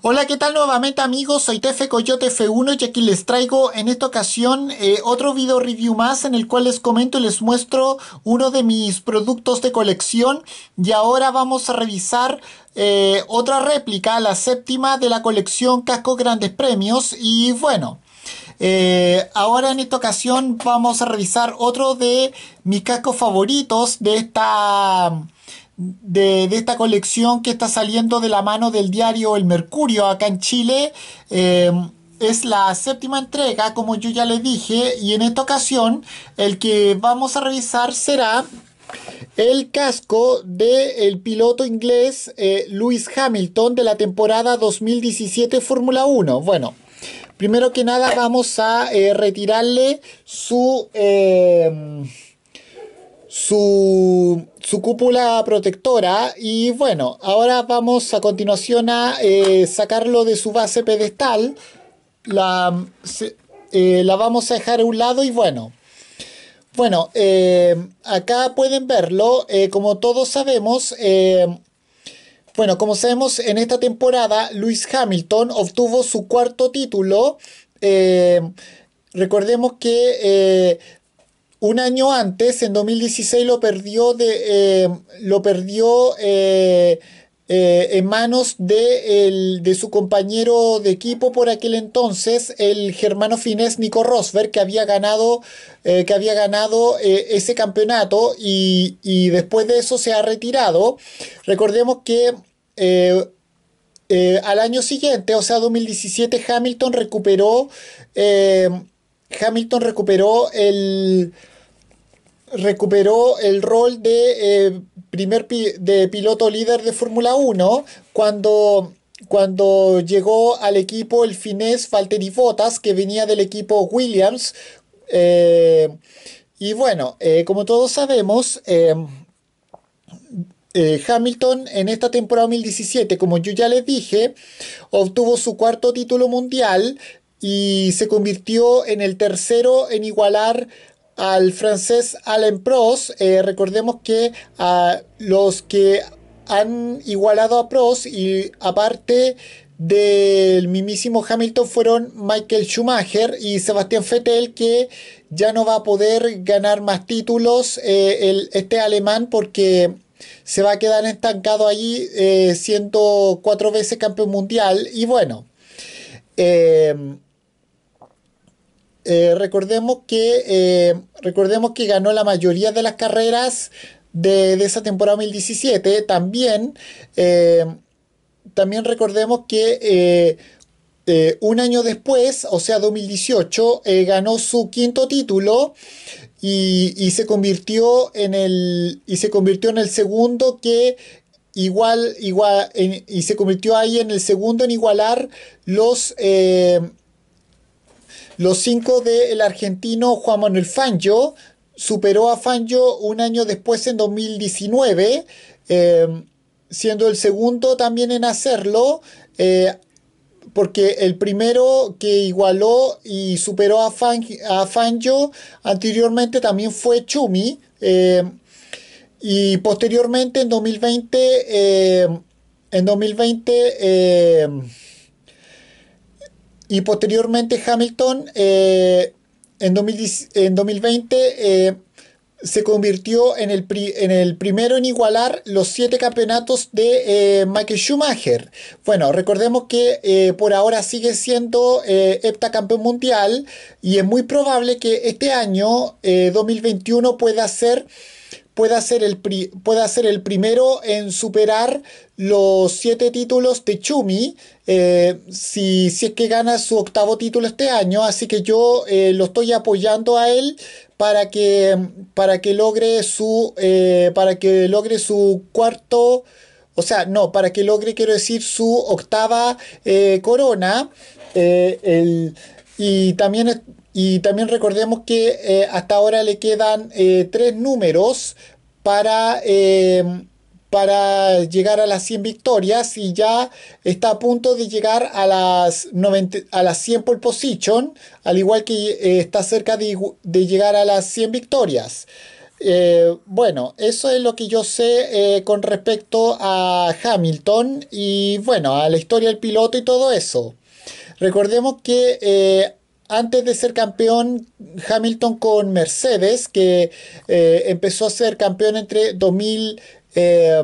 Hola, ¿qué tal nuevamente amigos? Soy Tefe Coyote F1 y aquí les traigo en esta ocasión eh, otro video review más en el cual les comento y les muestro uno de mis productos de colección y ahora vamos a revisar eh, otra réplica, la séptima de la colección Casco Grandes Premios y bueno... Eh, ahora en esta ocasión vamos a revisar otro de mis cascos favoritos de esta de, esta colección que está saliendo de la mano del diario El Mercurio acá en Chile. Eh, es la séptima entrega, como yo ya le dije, y en esta ocasión el que vamos a revisar será el casco del piloto inglés eh, Lewis Hamilton de la temporada 2017 Fórmula 1. Bueno, primero que nada vamos a eh, retirarle su su, cúpula protectora y bueno, ahora vamos a continuación a eh, sacarlo de su base pedestal. La, eh, la vamos a dejar a un lado y bueno. Bueno, eh, acá pueden verlo, como todos sabemos, bueno, como sabemos, en esta temporada Luis Hamilton obtuvo su cuarto título. recordemos que un año antes, en 2016, lo perdió, de, eh, lo perdió eh, eh, en manos de, su compañero de equipo por aquel entonces, el germano finés Nico Rosberg, que había ganado, que había ganado ese campeonato y, y, después de eso se ha retirado. Recordemos que al año siguiente, o sea, 2017, Hamilton recuperó Hamilton recuperó el recuperó el rol de eh, primer de piloto líder de Fórmula 1 cuando cuando llegó al equipo el finés Valtteri Bottas que venía del equipo Williams eh, y bueno eh, como todos sabemos Hamilton en esta temporada 2017, como yo ya les dije, obtuvo su cuarto título mundial y se convirtió en el tercero en igualar al francés Alain Prost. Eh, recordemos que ah, los que han igualado a Prost y aparte del mismísimo Hamilton fueron Michael Schumacher y Sebastián Vettel que ya no va a poder ganar más títulos eh, el, este alemán porque se va a quedar estancado allí eh, siendo cuatro veces campeón mundial y bueno eh, eh, recordemos, que, eh, recordemos que ganó la mayoría de las carreras de, esa temporada 2017. También, eh, también recordemos que un año después, o sea, 2018, ganó su quinto título. Y, se convirtió en el y se convirtió en el segundo que igual igual en, y se convirtió ahí en el segundo en igualar los los cinco del argentino Juan Manuel Fangio superó a Fangio un año después en 2019, em, siendo el segundo también en hacerlo. Eh, porque el primero que igualó y superó a, Fangio, anteriormente también fue Chumi. Em, y posteriormente en 2020, em, en 2020 y posteriormente Hamilton eh, en, 2020 eh, se convirtió en el, en el, primero en igualar los siete campeonatos de eh, Michael Schumacher. Bueno, recordemos que por ahora sigue siendo heptacampeón mundial y es muy probable que este año 2021 pueda ser pueda ser el, el primero en superar los siete títulos de Chumi, eh, si, es que gana su octavo título este año. Así que yo eh, lo estoy apoyando a él para que, para que logre su, eh, para que logre su cuarto, o sea, no, para que logre, quiero decir, su octava corona. y también y también recordemos que hasta ahora le quedan tres números eh, para, llegar a las 100 victorias y ya está a punto de llegar a las, a las 100 pole position, al igual que eh, está cerca de, llegar a las 100 victorias. Eh, bueno, eso es lo que yo sé con respecto a Hamilton y bueno, a la historia del piloto y todo eso. Recordemos que antes de ser campeón Hamilton con Mercedes, que eh, empezó a ser campeón entre eh,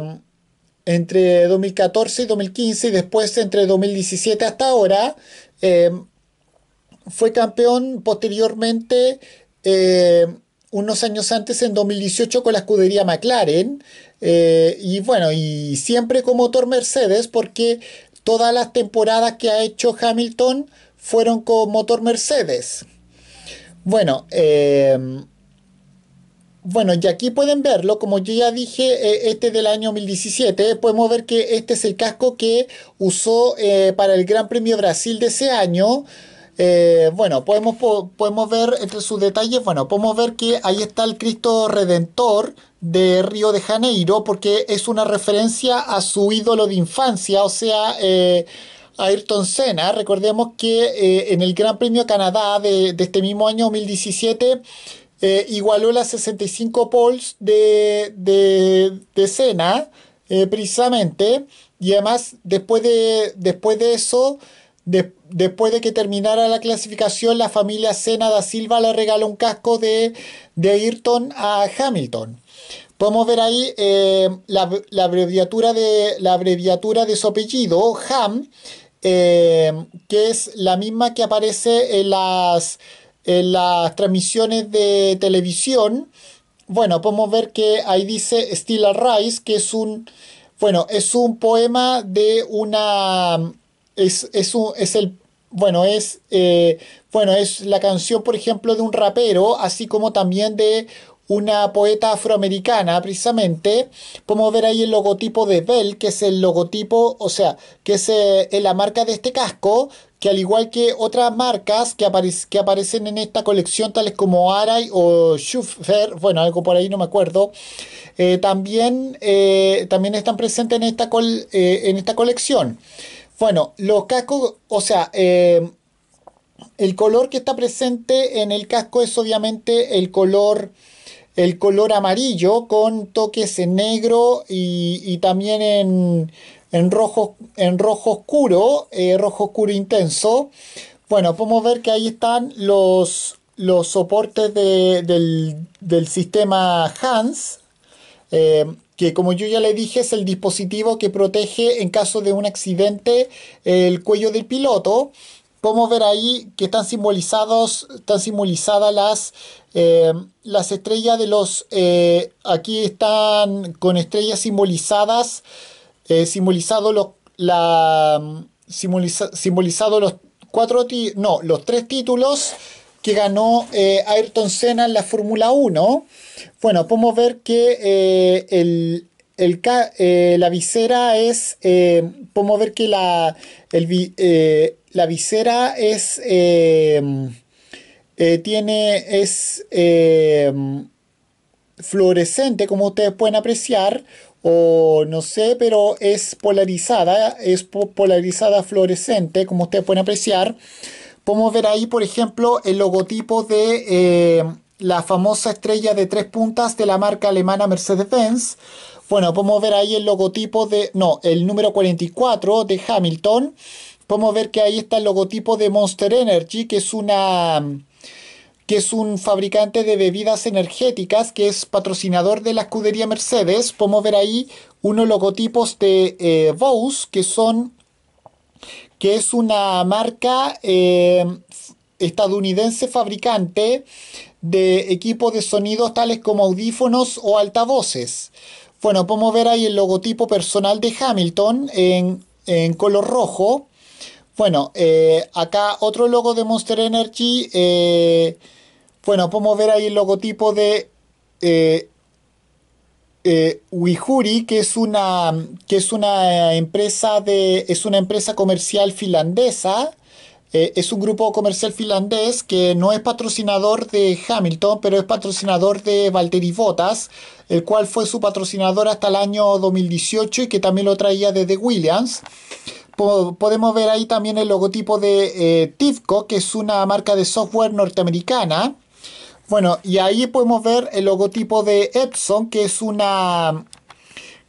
entre 2014 y 2015 y después entre 2017 hasta ahora. Eh, fue campeón posteriormente unos años antes en 2018 con la escudería McLaren y bueno y siempre como motor Mercedes porque todas las temporadas que ha hecho Hamilton fueron con motor Mercedes. Bueno, eh, bueno, y aquí pueden verlo, como yo ya dije, eh, este del año 2017, eh, podemos ver que este es el casco que usó para el Gran Premio Brasil de ese año. bueno, podemos, podemos ver entre sus detalles, bueno, podemos ver que ahí está el Cristo Redentor de Río de Janeiro, porque es una referencia a su ídolo de infancia, o sea, Ayrton Senna. Recordemos que eh, en el Gran Premio Canadá de, este mismo año 2017 eh, igualó las 65 poles de, de, Senna eh, precisamente y además después de, después de eso... después de que terminara la clasificación, la familia Senna da Silva le regaló un casco de, de Ayrton a Hamilton. Podemos ver ahí la, la, abreviatura de, la abreviatura de su apellido, Ham, eh, que es la misma que aparece en las, en las transmisiones de televisión. Bueno, podemos ver que ahí dice Still rise que es un, bueno, es un poema de una, es, es, un, es el, bueno, es, eh, bueno, es la canción, por ejemplo, de un rapero, así como también de una poeta afroamericana, precisamente. Podemos ver ahí el logotipo de Bell, que es el logotipo, o sea, que es eh, la marca de este casco, que al igual que otras marcas que, aparecen en esta colección, tales como Arai o Schuffer. bueno, algo por ahí no me acuerdo, eh, también, eh, también están presentes en esta, col en esta colección. Bueno, los cascos, o sea, el color que está presente en el casco es obviamente el color el color amarillo con toques en negro y, también en, rojo, en rojo oscuro, eh, rojo oscuro intenso. Bueno, podemos ver que ahí están los, los soportes del, sistema HANS, eh, que como yo ya le dije es el dispositivo que protege en caso de un accidente el cuello del piloto podemos ver ahí que están simbolizados, están simbolizadas las, eh, las estrellas de los, eh, aquí están con estrellas simbolizadas, eh, simbolizado los, la, simbolizado los cuatro, no, los tres títulos que ganó Ayrton Senna en la Fórmula 1. Bueno, podemos ver que el, eh, la visera es, eh, podemos ver que la, eh, la visera es, tiene, es fluorescente, como ustedes pueden apreciar, o no sé, pero es polarizada, es polarizada fluorescente, como ustedes pueden apreciar. Podemos ver ahí, por ejemplo, el logotipo de la famosa estrella de tres puntas de la marca alemana Mercedes-Benz. Bueno, podemos ver ahí el logotipo de, no, el número 44 de Hamilton. Podemos ver que ahí está el logotipo de Monster Energy, que es una que es un fabricante de bebidas energéticas, que es patrocinador de la escudería Mercedes. Podemos ver ahí unos logotipos de eh, Bose, que son que es una marca eh, estadounidense fabricante de equipos de sonidos tales como audífonos o altavoces. Bueno, podemos ver ahí el logotipo personal de Hamilton en, color rojo. Bueno, eh, acá otro logo de Monster Energy. Eh, bueno, podemos ver ahí el logotipo de eh, eh que es una, que es una empresa de, es una empresa comercial finlandesa. Eh, es un grupo comercial finlandés que no es patrocinador de Hamilton, pero es patrocinador de Valtteri Bottas, el cual fue su patrocinador hasta el año 2018 y que también lo traía desde Williams. podemos ver ahí también el logotipo de eh, Tivco que es una marca de software norteamericana. Bueno, y ahí podemos ver el logotipo de Epson, que es una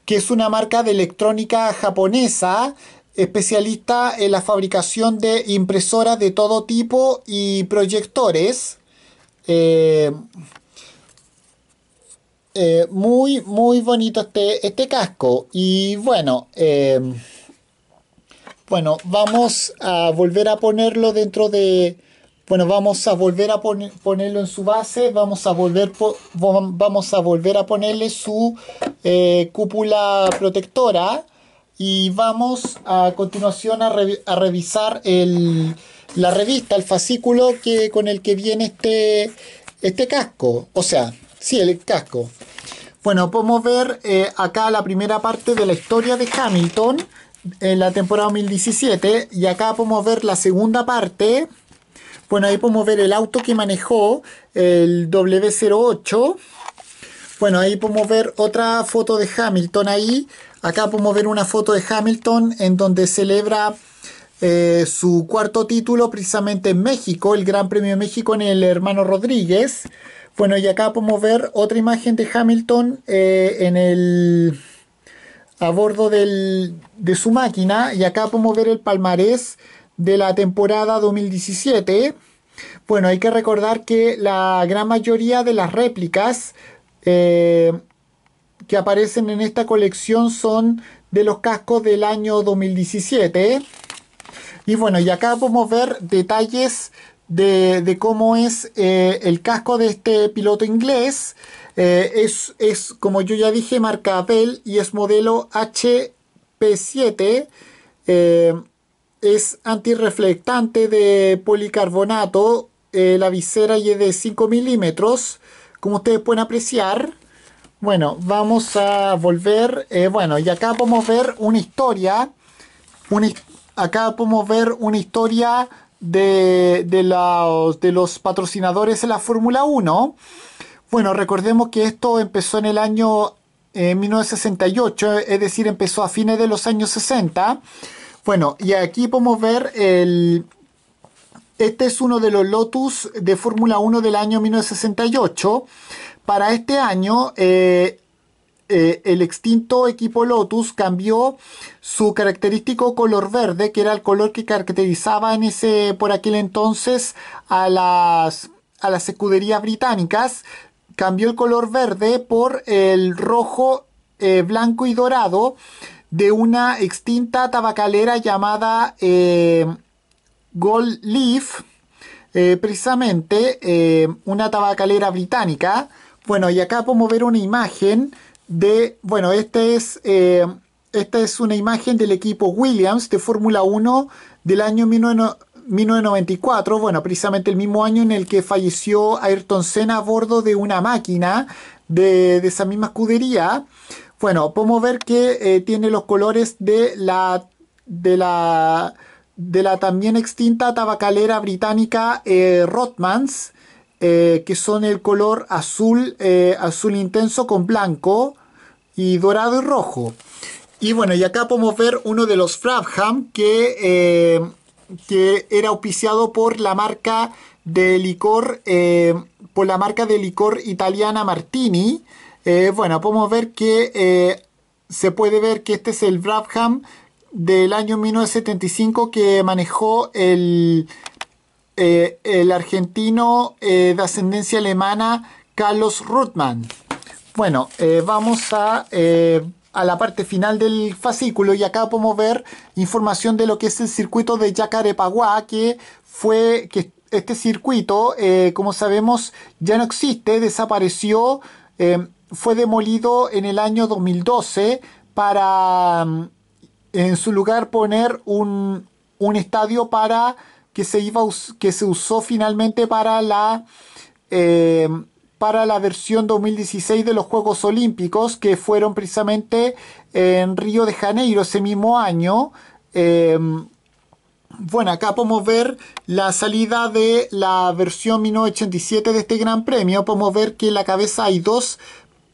que es una marca de electrónica japonesa especialista en la fabricación de impresoras de todo tipo y proyectores. Eh, eh, muy, muy bonito este, este casco. Y bueno, eh, bueno, vamos a volver a ponerlo dentro de... Bueno, vamos a volver a ponerlo en su base, vamos a volver, vamos a, volver a ponerle su cúpula protectora y vamos a continuación a, revisar la revista, el fascículo que, con el que viene este, este casco. O sea, sí, el casco. Bueno, podemos ver eh, acá la primera parte de la historia de Hamilton en la temporada 2017 y acá podemos ver la segunda parte. Bueno, ahí podemos ver el auto que manejó, el W08. Bueno, ahí podemos ver otra foto de Hamilton ahí. Acá podemos ver una foto de Hamilton en donde celebra eh, su cuarto título precisamente en México, el Gran Premio de México en el hermano Rodríguez. Bueno, y acá podemos ver otra imagen de Hamilton eh, en el a bordo de su máquina y acá podemos ver el palmarés de la temporada 2017. Bueno, hay que recordar que la gran mayoría de las réplicas eh, que aparecen en esta colección son de los cascos del año 2017. Y bueno, y acá podemos ver detalles de, de cómo es eh, el casco de este piloto inglés. Eh, es, como yo ya dije, marca Bell y es modelo HP7. Eh, es antirreflectante de policarbonato. la visera y es de 5 milímetros, como ustedes pueden apreciar. Bueno, vamos a volver. Eh, bueno, y acá podemos ver una historia. acá podemos ver una historia de, los, patrocinadores de la Fórmula 1. Bueno, recordemos que esto empezó en el año 1968, eh, es decir, empezó a fines de los años 60. Bueno, y aquí podemos ver el... Este es uno de los Lotus de Fórmula 1 del año 1968. Para este año, eh, eh, el extinto equipo Lotus cambió su característico color verde, que era el color que caracterizaba en ese, por aquel entonces a las, escuderías británicas, cambió el color verde por el rojo, eh, blanco y dorado de una extinta tabacalera llamada Gold Leaf, precisamente una tabacalera británica bueno, y acá podemos ver una imagen de, bueno, este es, eh, esta es una imagen del equipo Williams de Fórmula 1 del año 1994, bueno, precisamente el mismo año en el que falleció Ayrton Senna a bordo de una máquina de, esa misma escudería. Bueno, podemos ver que eh, tiene los colores de la, de la, de la también extinta tabacalera británica Rotman's. Eh, Rothmans. Eh, que son el color azul, eh, azul intenso con blanco y dorado y rojo. Y bueno, y acá podemos ver uno de los Frabham que, eh, que era auspiciado por la marca de licor, por la marca de licor italiana Martini. bueno, podemos ver que se puede ver que este es el Frabham del año 1975 que manejó el, eh, el argentino eh, de ascendencia alemana Carlos Rutman. Bueno, eh, vamos a, la parte final del fascículo y acá podemos ver información de lo que es el circuito de Yacarepaguá, que fue que este circuito, como sabemos, ya no existe, desapareció, fue demolido en el año 2012 para mm, en su lugar poner un estadio para que se, iba, que se usó finalmente para la, eh, para la versión 2016 de los Juegos Olímpicos, que fueron precisamente en Río de Janeiro ese mismo año. Eh, bueno, acá podemos ver la salida de la versión 1987 de este Gran Premio. Podemos ver que en la cabeza hay dos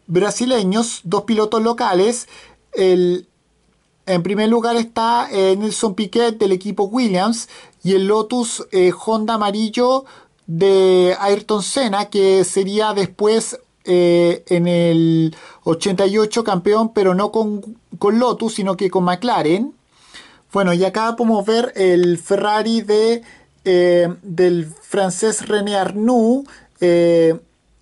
brasileños, dos pilotos locales. en primer lugar está eh, Nelson Piquet del equipo Williams, y el Lotus eh, Honda amarillo de Ayrton Senna, que sería después eh, en el 88 campeón, pero no con, Lotus, sino que con McLaren. Bueno, y acá podemos ver el Ferrari de, eh, del francés René Arnoux,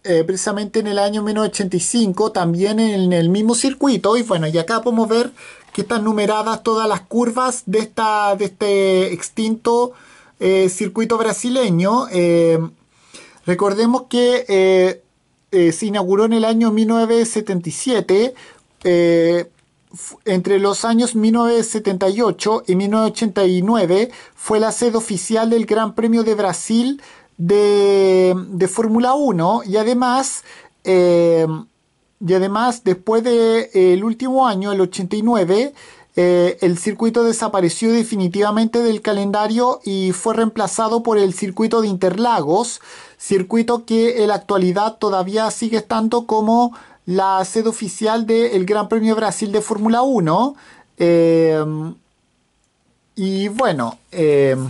precisamente en el año 85, también en el mismo circuito. Y bueno, y acá podemos ver están numeradas todas las curvas de, esta, de este extinto eh, circuito brasileño. Eh, recordemos que eh, se inauguró en el año 1977 entre los años 1978 y 1989 fue la sede oficial del Gran Premio de Brasil de, Fórmula 1 y además y además, después del de, eh, último año, el 89, eh, el circuito desapareció definitivamente del calendario y fue reemplazado por el circuito de Interlagos, circuito que en la actualidad todavía sigue estando como la sede oficial del Gran Premio Brasil de Fórmula 1. Em, y bueno, em,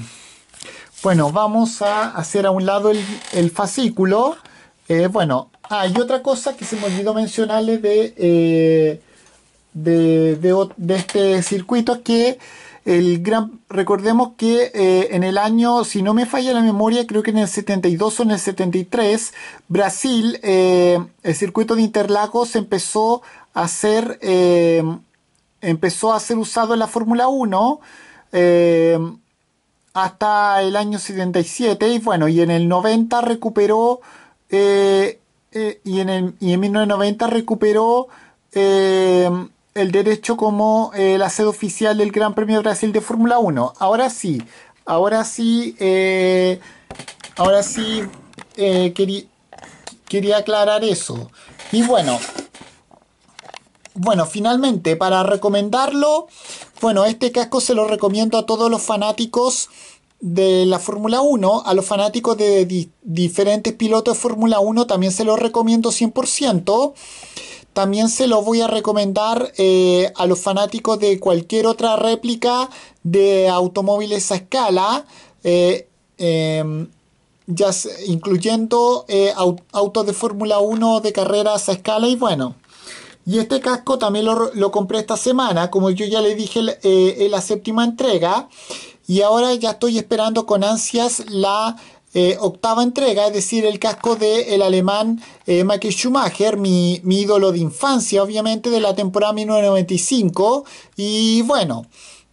bueno, vamos a hacer a un lado el, el fascículo. Eh, bueno, Ah, y otra cosa que se me olvidó mencionarles de, eh, de, este circuito es que el gran, recordemos que eh, en el año, si no me falla la memoria, creo que en el 72 o en el 73, Brasil, eh, el circuito de Interlagos empezó a ser, empezó a ser usado en la Fórmula 1 hasta el año 77 y bueno, y en el 90 recuperó... Eh, y, en 1990 recuperó eh, el derecho como eh, la sede oficial del Gran Premio de Brasil de Fórmula 1. Ahora sí, ahora sí, ahora sí quería aclarar eso. Y bueno, bueno, finalmente, para recomendarlo, bueno, este casco se lo recomiendo a todos los fanáticos de la Fórmula 1, a los fanáticos de diferentes pilotos de Fórmula 1 también se los recomiendo 100%. También se los voy a recomendar eh, a los fanáticos de cualquier otra réplica de automóviles a escala, eh, em, ya incluyendo eh, autos de Fórmula 1 de carreras a escala y bueno. Y este casco también lo, lo compré esta semana, como yo ya le dije en la séptima entrega y ahora ya estoy esperando con ansias la eh, octava entrega, es decir, el casco del el alemán eh, Michael Schumacher, mi, ídolo de infancia, obviamente, de la temporada 1995. Y bueno,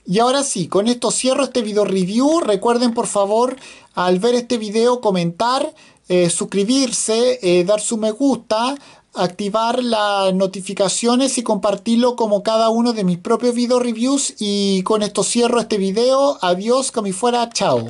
y ahora sí, con esto cierro este video review. Recuerden, por favor, al ver este video, comentar, eh, suscribirse, eh, dar su me gusta activar las notificaciones y compartirlo como cada uno de mis propios video reviews y con esto cierro este video. Adiós, cami fuera, chao.